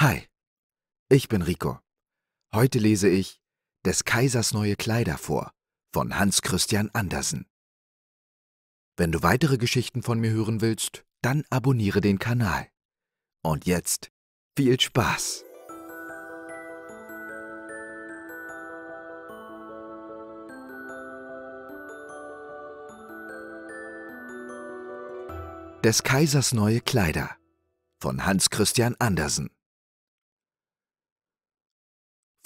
Hi, ich bin Rico. Heute lese ich Des Kaisers neue Kleider vor von Hans Christian Andersen. Wenn du weitere Geschichten von mir hören willst, dann abonniere den Kanal. Und jetzt viel Spaß! Des Kaisers neue Kleider von Hans Christian Andersen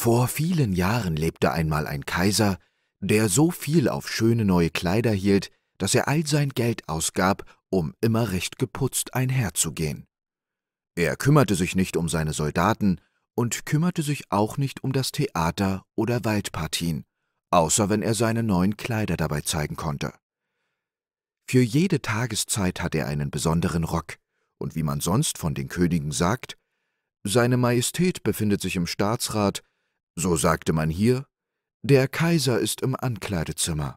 Vor vielen Jahren lebte einmal ein Kaiser, der so viel auf schöne neue Kleider hielt, dass er all sein Geld ausgab, um immer recht geputzt einherzugehen. Er kümmerte sich nicht um seine Soldaten und kümmerte sich auch nicht um das Theater oder Waldpartien, außer wenn er seine neuen Kleider dabei zeigen konnte. Für jede Tageszeit hatte er einen besonderen Rock, und wie man sonst von den Königen sagt, seine Majestät befindet sich im Staatsrat, so sagte man hier, der Kaiser ist im Ankleidezimmer.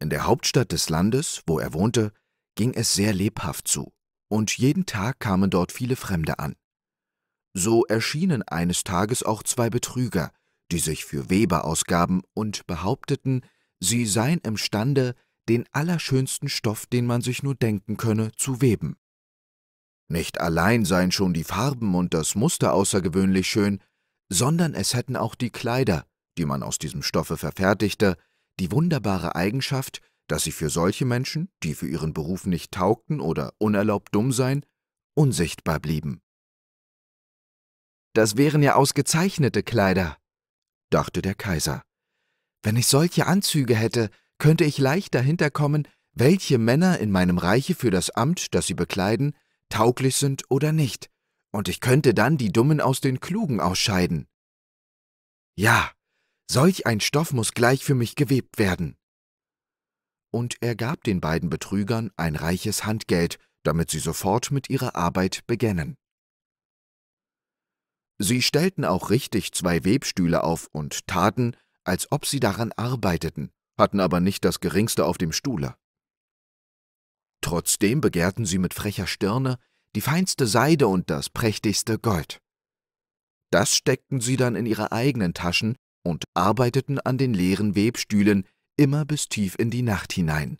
In der Hauptstadt des Landes, wo er wohnte, ging es sehr lebhaft zu, und jeden Tag kamen dort viele Fremde an. So erschienen eines Tages auch zwei Betrüger, die sich für Weber ausgaben und behaupteten, sie seien imstande, den allerschönsten Stoff, den man sich nur denken könne, zu weben. Nicht allein seien schon die Farben und das Muster außergewöhnlich schön, sondern es hätten auch die Kleider, die man aus diesem Stoffe verfertigte, die wunderbare Eigenschaft, dass sie für solche Menschen, die für ihren Beruf nicht taugten oder unerlaubt dumm seien, unsichtbar blieben. Das wären ja ausgezeichnete Kleider, dachte der Kaiser. Wenn ich solche Anzüge hätte, könnte ich leicht dahinterkommen, welche Männer in meinem Reiche für das Amt, das sie bekleiden, tauglich sind oder nicht, und ich könnte dann die Dummen aus den Klugen ausscheiden. Ja, solch ein Stoff muss gleich für mich gewebt werden. Und er gab den beiden Betrügern ein reiches Handgeld, damit sie sofort mit ihrer Arbeit begännen. Sie stellten auch richtig zwei Webstühle auf und taten, als ob sie daran arbeiteten, hatten aber nicht das geringste auf dem Stuhle. Trotzdem begehrten sie mit frecher Stirne die feinste Seide und das prächtigste Gold. Das steckten sie dann in ihre eigenen Taschen und arbeiteten an den leeren Webstühlen immer bis tief in die Nacht hinein.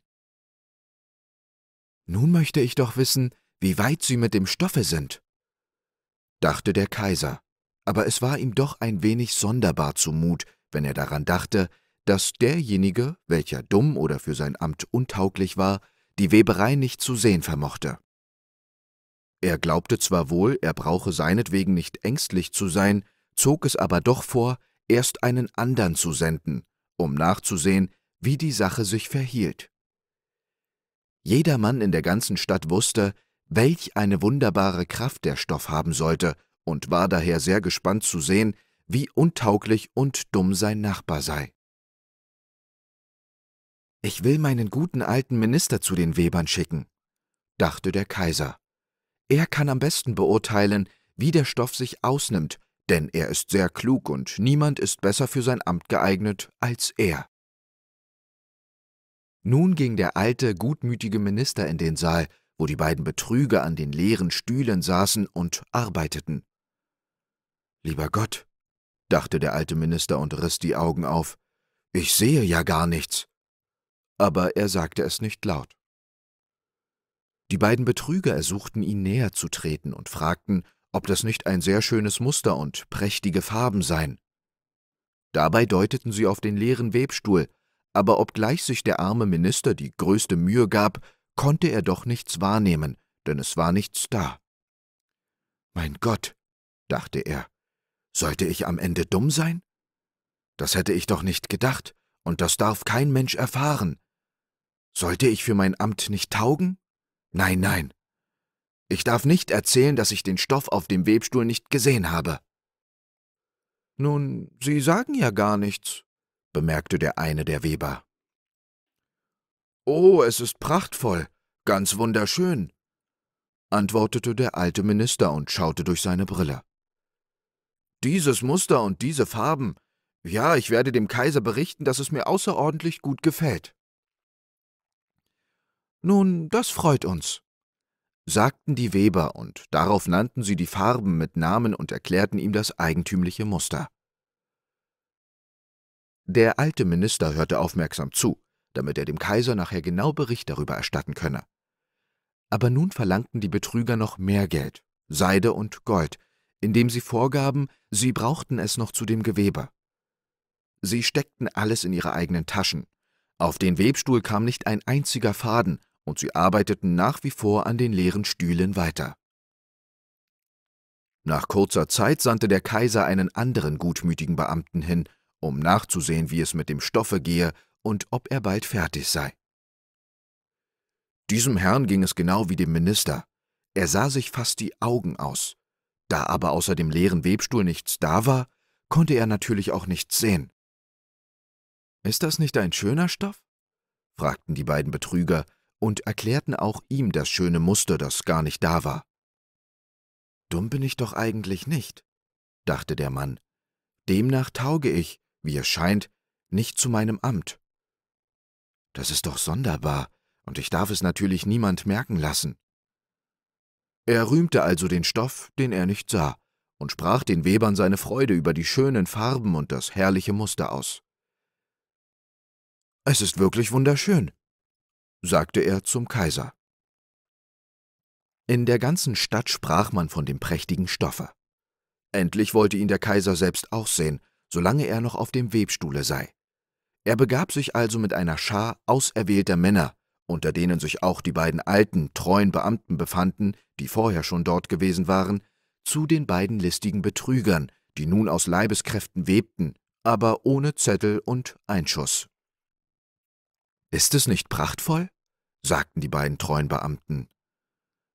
Nun möchte ich doch wissen, wie weit sie mit dem Stoffe sind, dachte der Kaiser, aber es war ihm doch ein wenig sonderbar zumut, wenn er daran dachte, dass derjenige, welcher dumm oder für sein Amt untauglich war, die Weberei nicht zu sehen vermochte. Er glaubte zwar wohl, er brauche seinetwegen nicht ängstlich zu sein, zog es aber doch vor, erst einen andern zu senden, um nachzusehen, wie die Sache sich verhielt. Jedermann in der ganzen Stadt wusste, welch eine wunderbare Kraft der Stoff haben sollte, und war daher sehr gespannt zu sehen, wie untauglich und dumm sein Nachbar sei. Ich will meinen guten alten Minister zu den Webern schicken, dachte der Kaiser. Er kann am besten beurteilen, wie der Stoff sich ausnimmt, denn er ist sehr klug und niemand ist besser für sein Amt geeignet als er. Nun ging der alte, gutmütige Minister in den Saal, wo die beiden Betrüger an den leeren Stühlen saßen und arbeiteten. Lieber Gott, dachte der alte Minister und riss die Augen auf, ich sehe ja gar nichts aber er sagte es nicht laut. Die beiden Betrüger ersuchten ihn näher zu treten und fragten, ob das nicht ein sehr schönes Muster und prächtige Farben seien. Dabei deuteten sie auf den leeren Webstuhl, aber obgleich sich der arme Minister die größte Mühe gab, konnte er doch nichts wahrnehmen, denn es war nichts da. Mein Gott, dachte er, sollte ich am Ende dumm sein? Das hätte ich doch nicht gedacht, und das darf kein Mensch erfahren. Sollte ich für mein Amt nicht taugen? Nein, nein. Ich darf nicht erzählen, dass ich den Stoff auf dem Webstuhl nicht gesehen habe. Nun, Sie sagen ja gar nichts, bemerkte der eine der Weber. Oh, es ist prachtvoll, ganz wunderschön, antwortete der alte Minister und schaute durch seine Brille. Dieses Muster und diese Farben. Ja, ich werde dem Kaiser berichten, dass es mir außerordentlich gut gefällt. Nun, das freut uns, sagten die Weber, und darauf nannten sie die Farben mit Namen und erklärten ihm das eigentümliche Muster. Der alte Minister hörte aufmerksam zu, damit er dem Kaiser nachher genau Bericht darüber erstatten könne. Aber nun verlangten die Betrüger noch mehr Geld, Seide und Gold, indem sie vorgaben, sie brauchten es noch zu dem Gewebe. Sie steckten alles in ihre eigenen Taschen. Auf den Webstuhl kam nicht ein einziger Faden, und sie arbeiteten nach wie vor an den leeren Stühlen weiter. Nach kurzer Zeit sandte der Kaiser einen anderen gutmütigen Beamten hin, um nachzusehen, wie es mit dem Stoffe gehe und ob er bald fertig sei. Diesem Herrn ging es genau wie dem Minister. Er sah sich fast die Augen aus. Da aber außer dem leeren Webstuhl nichts da war, konnte er natürlich auch nichts sehen. Ist das nicht ein schöner Stoff? fragten die beiden Betrüger und erklärten auch ihm das schöne Muster, das gar nicht da war. Dumm bin ich doch eigentlich nicht, dachte der Mann. Demnach tauge ich, wie es scheint, nicht zu meinem Amt. Das ist doch sonderbar, und ich darf es natürlich niemand merken lassen. Er rühmte also den Stoff, den er nicht sah, und sprach den Webern seine Freude über die schönen Farben und das herrliche Muster aus. Es ist wirklich wunderschön, sagte er zum Kaiser. In der ganzen Stadt sprach man von dem prächtigen Stoffe. Endlich wollte ihn der Kaiser selbst auch sehen, solange er noch auf dem Webstuhle sei. Er begab sich also mit einer Schar auserwählter Männer, unter denen sich auch die beiden alten, treuen Beamten befanden, die vorher schon dort gewesen waren, zu den beiden listigen Betrügern, die nun aus Leibeskräften webten, aber ohne Zettel und Einschuss. Ist es nicht prachtvoll? sagten die beiden treuen Beamten.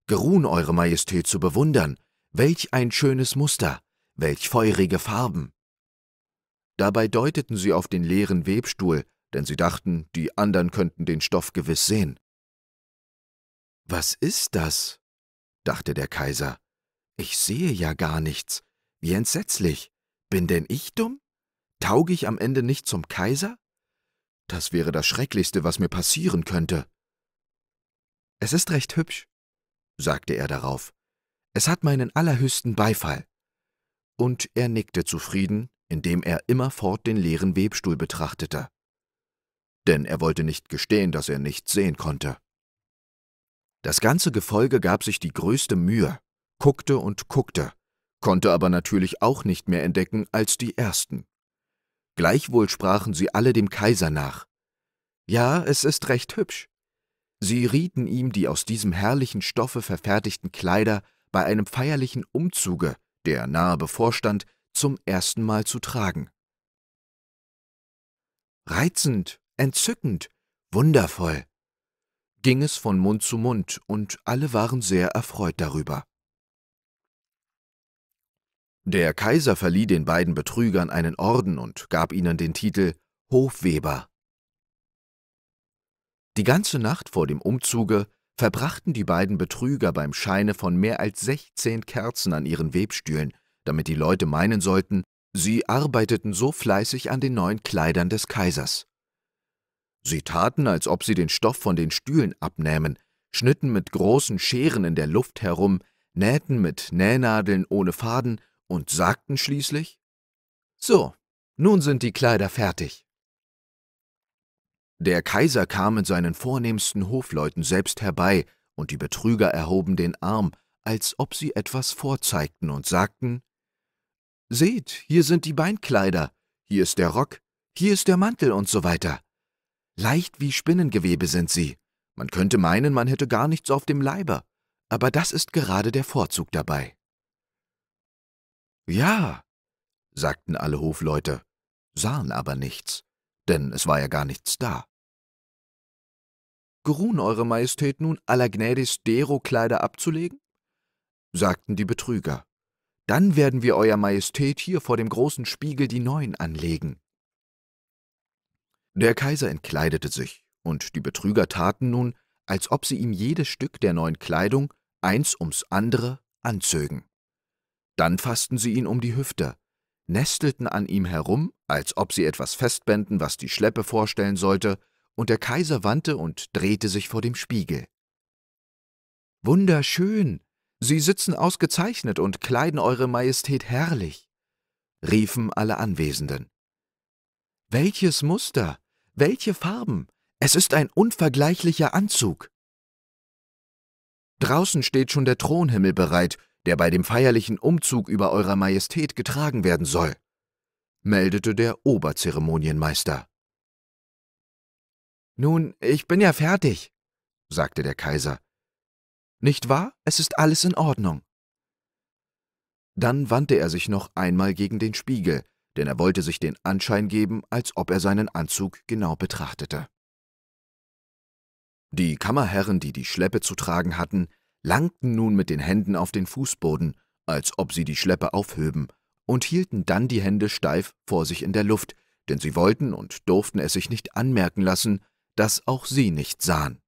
Geruhen, Eure Majestät, zu bewundern. Welch ein schönes Muster, welch feurige Farben. Dabei deuteten sie auf den leeren Webstuhl, denn sie dachten, die anderen könnten den Stoff gewiss sehen. Was ist das? dachte der Kaiser. Ich sehe ja gar nichts. Wie entsetzlich. Bin denn ich dumm? Tauge ich am Ende nicht zum Kaiser? Das wäre das Schrecklichste, was mir passieren könnte. Es ist recht hübsch, sagte er darauf. Es hat meinen allerhöchsten Beifall. Und er nickte zufrieden, indem er immerfort den leeren Webstuhl betrachtete. Denn er wollte nicht gestehen, dass er nichts sehen konnte. Das ganze Gefolge gab sich die größte Mühe, guckte und guckte, konnte aber natürlich auch nicht mehr entdecken als die ersten. Gleichwohl sprachen sie alle dem Kaiser nach. Ja, es ist recht hübsch. Sie rieten ihm die aus diesem herrlichen Stoffe verfertigten Kleider bei einem feierlichen Umzuge, der nahe bevorstand, zum ersten Mal zu tragen. Reizend, entzückend, wundervoll, ging es von Mund zu Mund, und alle waren sehr erfreut darüber. Der Kaiser verlieh den beiden Betrügern einen Orden und gab ihnen den Titel Hofweber. Die ganze Nacht vor dem Umzuge verbrachten die beiden Betrüger beim Scheine von mehr als 16 Kerzen an ihren Webstühlen, damit die Leute meinen sollten, sie arbeiteten so fleißig an den neuen Kleidern des Kaisers. Sie taten, als ob sie den Stoff von den Stühlen abnähmen, schnitten mit großen Scheren in der Luft herum, nähten mit Nähnadeln ohne Faden und sagten schließlich So, nun sind die Kleider fertig. Der Kaiser kam mit seinen vornehmsten Hofleuten selbst herbei, und die Betrüger erhoben den Arm, als ob sie etwas vorzeigten und sagten Seht, hier sind die Beinkleider, hier ist der Rock, hier ist der Mantel und so weiter. Leicht wie Spinnengewebe sind sie. Man könnte meinen, man hätte gar nichts auf dem Leibe, aber das ist gerade der Vorzug dabei. Ja, sagten alle Hofleute, sahen aber nichts, denn es war ja gar nichts da. Geruhen Eure Majestät nun allergnädigst dero Kleider abzulegen? sagten die Betrüger. Dann werden wir Euer Majestät hier vor dem großen Spiegel die neuen anlegen. Der Kaiser entkleidete sich, und die Betrüger taten nun, als ob sie ihm jedes Stück der neuen Kleidung eins ums andere anzögen. Dann fassten sie ihn um die Hüfte, nestelten an ihm herum, als ob sie etwas festbänden, was die Schleppe vorstellen sollte, und der Kaiser wandte und drehte sich vor dem Spiegel. Wunderschön! Sie sitzen ausgezeichnet und kleiden Eure Majestät herrlich, riefen alle Anwesenden. Welches Muster, welche Farben, es ist ein unvergleichlicher Anzug. Draußen steht schon der Thronhimmel bereit, der bei dem feierlichen Umzug über Eurer Majestät getragen werden soll, meldete der Oberzeremonienmeister. Nun, ich bin ja fertig, sagte der Kaiser. Nicht wahr? Es ist alles in Ordnung. Dann wandte er sich noch einmal gegen den Spiegel, denn er wollte sich den Anschein geben, als ob er seinen Anzug genau betrachtete. Die Kammerherren, die die Schleppe zu tragen hatten, langten nun mit den Händen auf den Fußboden, als ob sie die Schleppe aufhöben, und hielten dann die Hände steif vor sich in der Luft, denn sie wollten und durften es sich nicht anmerken lassen, dass auch sie nicht sahen.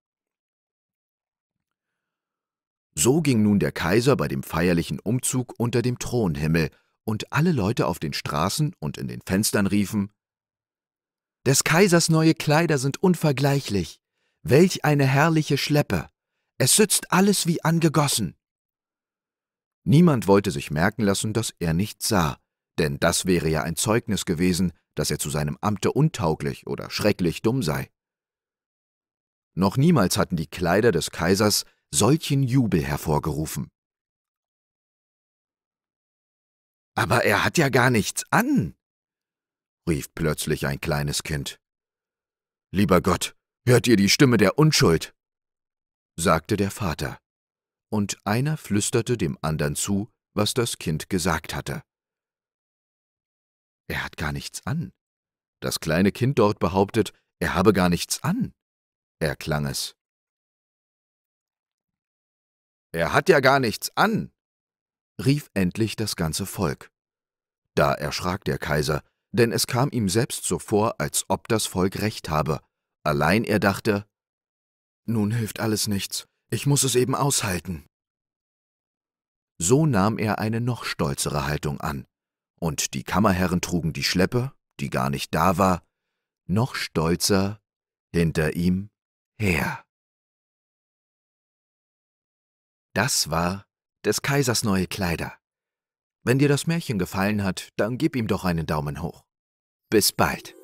So ging nun der Kaiser bei dem feierlichen Umzug unter dem Thronhimmel, und alle Leute auf den Straßen und in den Fenstern riefen Des Kaisers neue Kleider sind unvergleichlich, welch eine herrliche Schleppe. Es sitzt alles wie angegossen. Niemand wollte sich merken lassen, dass er nichts sah, denn das wäre ja ein Zeugnis gewesen, dass er zu seinem Amte untauglich oder schrecklich dumm sei. Noch niemals hatten die Kleider des Kaisers solchen Jubel hervorgerufen. Aber er hat ja gar nichts an, rief plötzlich ein kleines Kind. Lieber Gott, hört ihr die Stimme der Unschuld? sagte der Vater. Und einer flüsterte dem andern zu, was das Kind gesagt hatte. Er hat gar nichts an. Das kleine Kind dort behauptet, er habe gar nichts an, erklang es. Er hat ja gar nichts an, rief endlich das ganze Volk. Da erschrak der Kaiser, denn es kam ihm selbst so vor, als ob das Volk recht habe, allein er dachte, nun hilft alles nichts. Ich muss es eben aushalten. So nahm er eine noch stolzere Haltung an, und die Kammerherren trugen die Schleppe, die gar nicht da war, noch stolzer hinter ihm her. Das war des Kaisers neue Kleider. Wenn dir das Märchen gefallen hat, dann gib ihm doch einen Daumen hoch. Bis bald.